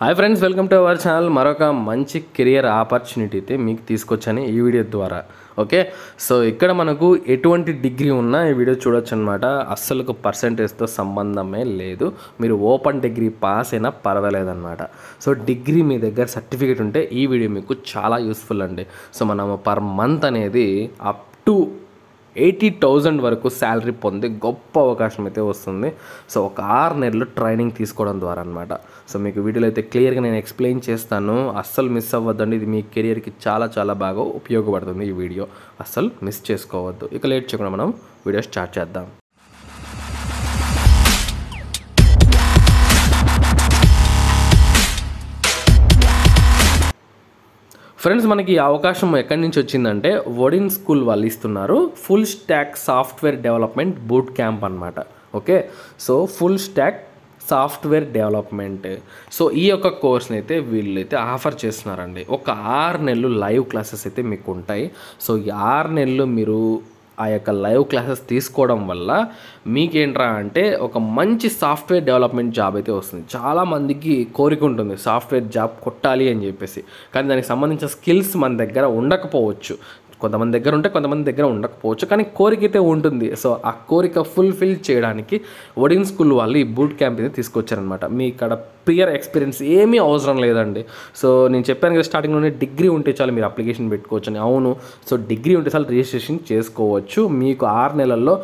hi friends welcome to our channel మరొక మంచి career opportunity అయితే మీకు తీసుకొచ్చాను ఈ వీడియో ద్వారా ఓకే సో ఇక్కడ మనకు ఎటువంటి డిగ్రీ ఉన్నా ఈ వీడియో చూడొచ్చు అనమాట అస్సలకు పర్సంటేజ్తో సంబంధమే లేదు మీరు ఓపెన్ డిగ్రీ పాస్ అయినా పర్వాలేదన్నమాట సో డిగ్రీ మీ దగ్గర సర్టిఫికేట్ ఉంటే ఈ వీడియో మీకు చాలా యూస్ఫుల్ అండి సో మనము పర్ మంత్ అనేది అప్ టు ఎయిటీ థౌజండ్ వరకు శాలరీ పొందే గొప్ప అవకాశం అయితే వస్తుంది సో ఒక ఆరు నెలలు ట్రైనింగ్ తీసుకోవడం ద్వారా అనమాట సో మీకు వీడియోలో అయితే క్లియర్గా నేను ఎక్స్ప్లెయిన్ చేస్తాను అస్సలు మిస్ అవ్వద్దండి ఇది మీ కెరియర్కి చాలా చాలా బాగా ఉపయోగపడుతుంది ఈ వీడియో అస్సలు మిస్ చేసుకోవద్దు ఇక లేట్ చేయకుండా మనం వీడియో స్టార్ట్ చేద్దాం ఫ్రెండ్స్ మనకి ఈ అవకాశం ఎక్కడి నుంచి వచ్చిందంటే వడిన్ స్కూల్ వాళ్ళు ఇస్తున్నారు full stack software development boot camp అనమాట okay so full stack software development so ఈ యొక్క కోర్స్ని అయితే వీళ్ళైతే ఆఫర్ చేస్తున్నారండి ఒక ఆరు నెలలు లైవ్ క్లాసెస్ అయితే మీకు ఉంటాయి సో ఈ ఆరు నెలలు మీరు ఆ యొక్క లైవ్ క్లాసెస్ తీసుకోవడం వల్ల మీకేంట్రా అంటే ఒక మంచి సాఫ్ట్వేర్ డెవలప్మెంట్ జాబ్ అయితే వస్తుంది చాలామందికి కోరిక ఉంటుంది సాఫ్ట్వేర్ జాబ్ కొట్టాలి అని చెప్పేసి కానీ దానికి సంబంధించిన స్కిల్స్ మన దగ్గర ఉండకపోవచ్చు కొంతమంది దగ్గర ఉంటే కొంతమంది దగ్గర ఉండకపోవచ్చు కానీ కోరిక అయితే ఉంటుంది సో ఆ కోరిక ఫుల్ఫిల్ చేయడానికి ఒడిన్ స్కూల్ వాళ్ళు ఈ బూట్ క్యాంప్ అయితే తీసుకొచ్చారనమాట మీ ఇక్కడ ప్రియర్ ఎక్స్పీరియన్స్ ఏమీ అవసరం లేదండి సో నేను చెప్పాను కదా స్టార్టింగ్లోనే డిగ్రీ ఉంటే చాలు మీరు అప్లికేషన్ పెట్టుకోవచ్చు అని అవును సో డిగ్రీ ఉంటే చాలు రిజిస్ట్రేషన్ చేసుకోవచ్చు మీకు ఆరు నెలల్లో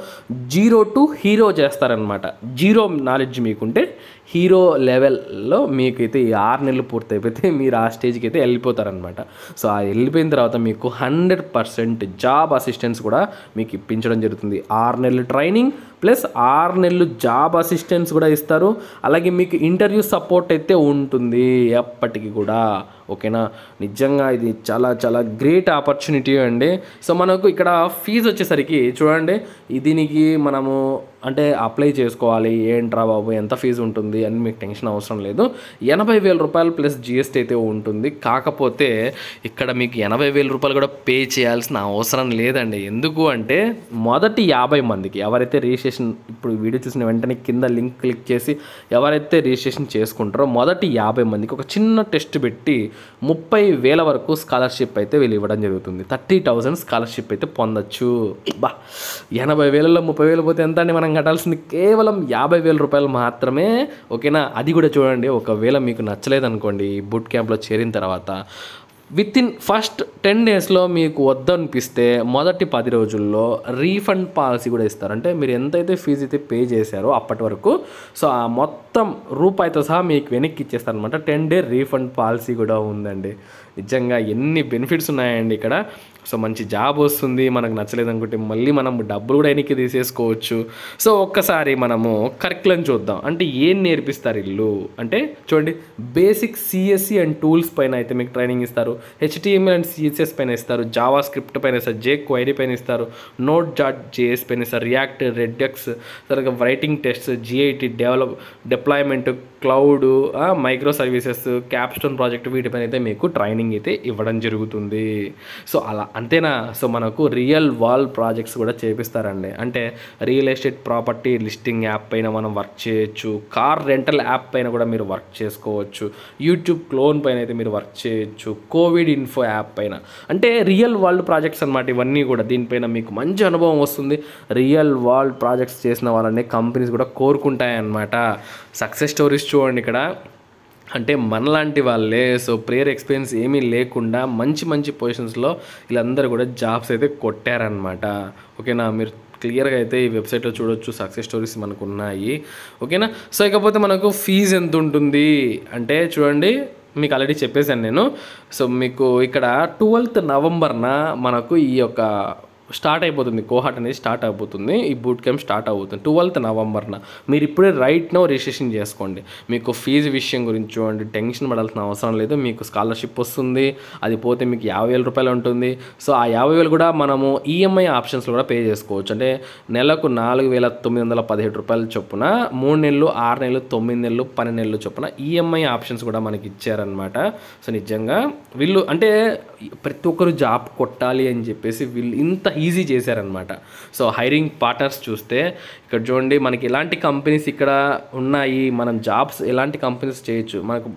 జీరో టు హీరో చేస్తారనమాట జీరో నాలెడ్జ్ మీకుంటే హీరో లెవెల్లో మీకైతే ఈ ఆరు నెలలు పూర్తయిపోతే మీరు ఆ స్టేజ్కి అయితే వెళ్ళిపోతారనమాట సో ఆ వెళ్ళిపోయిన తర్వాత మీకు హండ్రెడ్ పర్సెంట్ జాబ్ అసిస్టెన్స్ కూడా మీకు ఇప్పించడం జరుగుతుంది ఆరు నెలలు ట్రైనింగ్ ప్లస్ ఆరు నెలలు జాబ్ అసిస్టెన్స్ కూడా ఇస్తారు అలాగే మీకు ఇంటర్వ్యూ సపోర్ట్ సపోర్ట్ అయితే ఉంటుంది ఎప్పటికీ కూడా ఓకేనా నిజంగా ఇది చాలా చాలా గ్రేట్ ఆపర్చునిటీ అండి సో మనకు ఇక్కడ ఫీజు వచ్చేసరికి చూడండి దీనికి మనము అంటే అప్లై చేసుకోవాలి ఏంట్రా బాబు ఎంత ఫీజు ఉంటుంది అని మీకు టెన్షన్ అవసరం లేదు ఎనభై వేల రూపాయలు ప్లస్ జిఎస్టీ అయితే ఉంటుంది కాకపోతే ఇక్కడ మీకు ఎనభై వేల రూపాయలు కూడా పే చేయాల్సిన అవసరం లేదండి ఎందుకు అంటే మొదటి యాభై మందికి ఎవరైతే రిజిస్ట్రేషన్ ఇప్పుడు వీడియో చూసిన వెంటనే కింద లింక్ క్లిక్ చేసి ఎవరైతే రిజిస్ట్రేషన్ చేసుకుంటారో మొదటి యాభై మందికి ఒక చిన్న టెస్ట్ పెట్టి ముప్పై వేల వరకు స్కాలర్షిప్ అయితే వీళ్ళు ఇవ్వడం జరుగుతుంది థర్టీ థౌజండ్ స్కాలర్షిప్ అయితే పొందొచ్చు బా ఎనభై వేలలో ముప్పై వేలు పోతే ఎంత అండి మనం కట్టాల్సింది కేవలం యాభై వేల రూపాయలు మాత్రమే ఓకేనా అది కూడా చూడండి ఒకవేళ మీకు నచ్చలేదు అనుకోండి బుట్ క్యాంప్లో చేరిన తర్వాత విత్ ఇన్ ఫస్ట్ టెన్ డేస్లో మీకు వద్దనిపిస్తే మొదటి పది రోజుల్లో రీఫండ్ పాలసీ కూడా ఇస్తారు అంటే మీరు ఎంతైతే ఫీజు అయితే పే చేశారో అప్పటి వరకు సో ఆ మొత్తం మొత్తం రూపాయితో సహా మీకు వెనక్కి ఇచ్చేస్తారు అనమాట టెన్ డే రీఫండ్ పాలసీ కూడా ఉందండి నిజంగా ఎన్ని బెనిఫిట్స్ ఉన్నాయండి ఇక్కడ సో మంచి జాబ్ వస్తుంది మనకు నచ్చలేదు అనుకుంటే మళ్ళీ మనం డబ్బులు కూడా వెనక్కి తీసేసుకోవచ్చు సో ఒక్కసారి మనము కరికులం చూద్దాం అంటే ఏం నేర్పిస్తారు ఇల్లు అంటే చూడండి బేసిక్ సిఎస్సి అండ్ టూల్స్ పైన అయితే మీకు ట్రైనింగ్ ఇస్తారు హెచ్టిఎంఎల్ అండ్ సిఎస్ఎస్ పైన ఇస్తారు జావా స్క్రిప్ట్ పైన ఇస్తారు జే క్వైరీ పైన ఇస్తారు నోట్ జాట్ జేఎస్ పైన ఇస్తారు రియాక్ట్ రెడ్డెక్స్ తర్వాత writing tests GIT develop deployment cloud micro services capstone project వీటిపైన అయితే మీకు ట్రైనింగ్ అయితే ఇవ్వడం జరుగుతుంది సో అలా అంతేనా సో మనకు రియల్ వాల్ ప్రాజెక్ట్స్ కూడా చేపిస్తారండి అంటే real estate property listing app పైన మనం వర్క్ చేయొచ్చు కార్ రెంటల్ యాప్ పైన కూడా మీరు వర్క్ చేసుకోవచ్చు యూట్యూబ్ క్లోన్ పైన అయితే మీరు వర్క్ చేయొచ్చు కోవిడ్ ఇన్ఫో యాప్ పైన అంటే రియల్ వరల్డ్ ప్రాజెక్ట్స్ అనమాట ఇవన్నీ కూడా దీనిపైన మీకు మంచి అనుభవం వస్తుంది రియల్ వరల్డ్ ప్రాజెక్ట్స్ చేసిన వాళ్ళని కంపెనీస్ కూడా కోరుకుంటాయన్నమాట సక్సెస్ స్టోరీస్ చూడండి ఇక్కడ అంటే మనలాంటి వాళ్ళే సో ప్రేయర్ ఎక్స్పీరియన్స్ ఏమీ లేకుండా మంచి మంచి పొజిషన్స్లో వీళ్ళందరూ కూడా జాబ్స్ అయితే కొట్టారనమాట ఓకేనా మీరు క్లియర్గా అయితే ఈ వెబ్సైట్లో చూడొచ్చు సక్సెస్ స్టోరీస్ మనకు ఉన్నాయి ఓకేనా సో ఇకపోతే మనకు ఫీజ్ ఎంత ఉంటుంది అంటే చూడండి మీకు ఆల్రెడీ చెప్పేశాను నేను సో మీకు ఇక్కడ ట్వెల్త్ నవంబర్న మనకు ఈ యొక్క స్టార్ట్ అయిపోతుంది కోహాట్ అనేది స్టార్ట్ అయిపోతుంది ఈ బూట్ క్యాంప్ స్టార్ట్ అవుతుంది ట్వెల్త్ నవంబర్న మీరు ఇప్పుడే రైట్ నో రిజిస్ట్రేషన్ చేసుకోండి మీకు ఫీజు విషయం గురించి చూడండి టెన్షన్ పడాల్సిన అవసరం లేదు మీకు స్కాలర్షిప్ వస్తుంది అది పోతే మీకు యాభై వేల రూపాయలు ఉంటుంది సో ఆ యాభై వేలు కూడా మనము ఈఎంఐ e ఆప్షన్స్లో కూడా పే చేసుకోవచ్చు అంటే నెలకు నాలుగు వేల తొమ్మిది వందల పదిహేడు రూపాయలు చొప్పున మూడు నెలలు ఆరు నెలలు తొమ్మిది నెలలు పన్నెండు నెలలు చొప్పున ఈఎంఐ e ఆప్షన్స్ కూడా మనకి ఇచ్చారనమాట సో నిజంగా వీళ్ళు అంటే ప్రతి ఒక్కరు జాబ్ కొట్టాలి అని చెప్పేసి వీళ్ళు ఇంత ఈజీ చేశారనమాట సో హైరింగ్ పార్ట్నర్స్ చూస్తే ఇక్కడ చూడండి మనకి ఎలాంటి కంపెనీస్ ఇక్కడ ఉన్నాయి మనం జాబ్స్ ఎలాంటి కంపెనీస్ చేయొచ్చు మనకు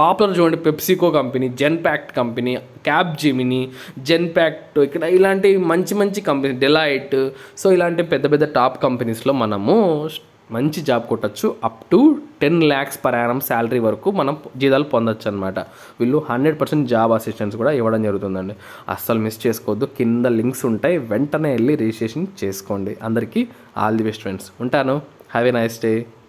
పాపులర్ చూడండి PepsiCo company Genpact company Capgemini Genpact ఇక్కడ ఇలాంటి మంచి మంచి కంపెనీ డెలైట్ సో ఇలాంటి పెద్ద పెద్ద టాప్ కంపెనీస్లో మనము మంచి జాబ్ కొట్టచ్చు up to ten lakhs per annum salary వరకు మనం జీతాలు పొందొచ్చు అనమాట వీళ్ళు హండ్రెడ్ పర్సెంట్ జాబ్ అసిస్టెన్స్ కూడా ఇవ్వడం జరుగుతుందండి అస్సలు మిస్ చేసుకోవద్దు కింద లింక్స్ ఉంటాయి వెంటనే వెళ్ళి రిజిస్ట్రేషన్ చేసుకోండి అందరికీ ఆల్ ది బెస్ట్ ఫ్రెండ్స్ ఉంటాను హ్యావ్ ఏ నైస్ డే